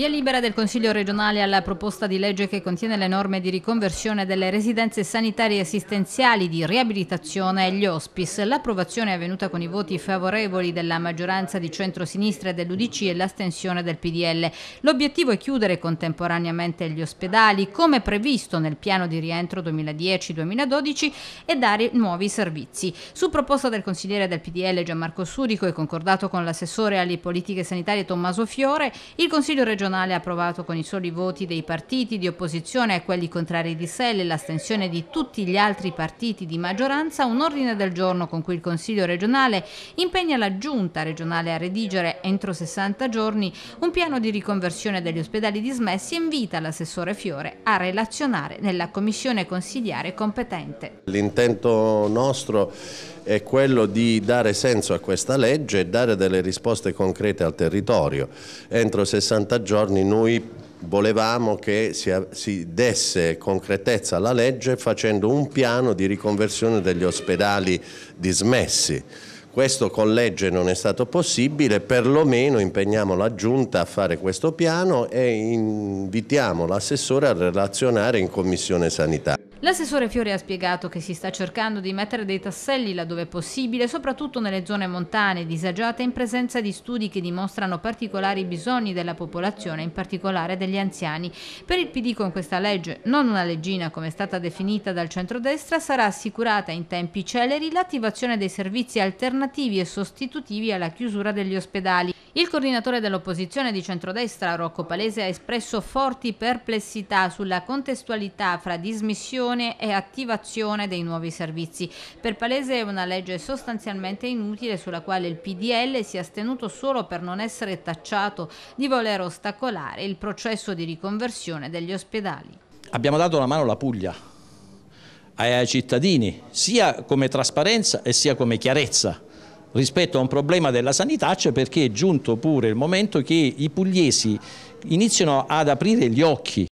Via libera del Consiglio regionale alla proposta di legge che contiene le norme di riconversione delle residenze sanitarie assistenziali di riabilitazione e gli hospice. L'approvazione è avvenuta con i voti favorevoli della maggioranza di centrosinistra e dell'Udc e l'astensione del PDL. L'obiettivo è chiudere contemporaneamente gli ospedali, come previsto nel piano di rientro 2010-2012, e dare nuovi servizi. Su proposta del consigliere del PDL Gianmarco Sudico e concordato con l'assessore alle politiche sanitarie Tommaso Fiore, il Consiglio regionale costituzionale approvato con i soli voti dei partiti di opposizione e quelli contrari di sé e l'astensione di tutti gli altri partiti di maggioranza, un ordine del giorno con cui il Consiglio regionale impegna la Giunta regionale a redigere entro 60 giorni un piano di riconversione degli ospedali dismessi e invita l'assessore Fiore a relazionare nella commissione consigliare competente. L'intento nostro è quello di dare senso a questa legge e dare delle risposte concrete al territorio. Entro 60 giorni giorni noi volevamo che si, desse concretezza alla legge facendo un piano di riconversione degli ospedali dismessi. Questo con legge non è stato possibile, perlomeno impegniamo la Giunta a fare questo piano e invitiamo l'assessore a relazionare in Commissione Sanità. L'assessore Fiore ha spiegato che si sta cercando di mettere dei tasselli laddove è possibile, soprattutto nelle zone montane disagiate in presenza di studi che dimostrano particolari bisogni della popolazione, in particolare degli anziani. Per il PD con questa legge, non una leggina come è stata definita dal centrodestra, sarà assicurata in tempi celeri l'attivazione dei servizi alternativi e sostitutivi alla chiusura degli ospedali il coordinatore dell'opposizione di centrodestra Rocco Palese ha espresso forti perplessità sulla contestualità fra dismissione e attivazione dei nuovi servizi. Per Palese è una legge sostanzialmente inutile sulla quale il PDL si è astenuto solo per non essere tacciato di voler ostacolare il processo di riconversione degli ospedali. Abbiamo dato la mano alla Puglia ai cittadini, sia come trasparenza e sia come chiarezza rispetto a un problema della sanità cioè perché è giunto pure il momento che i pugliesi iniziano ad aprire gli occhi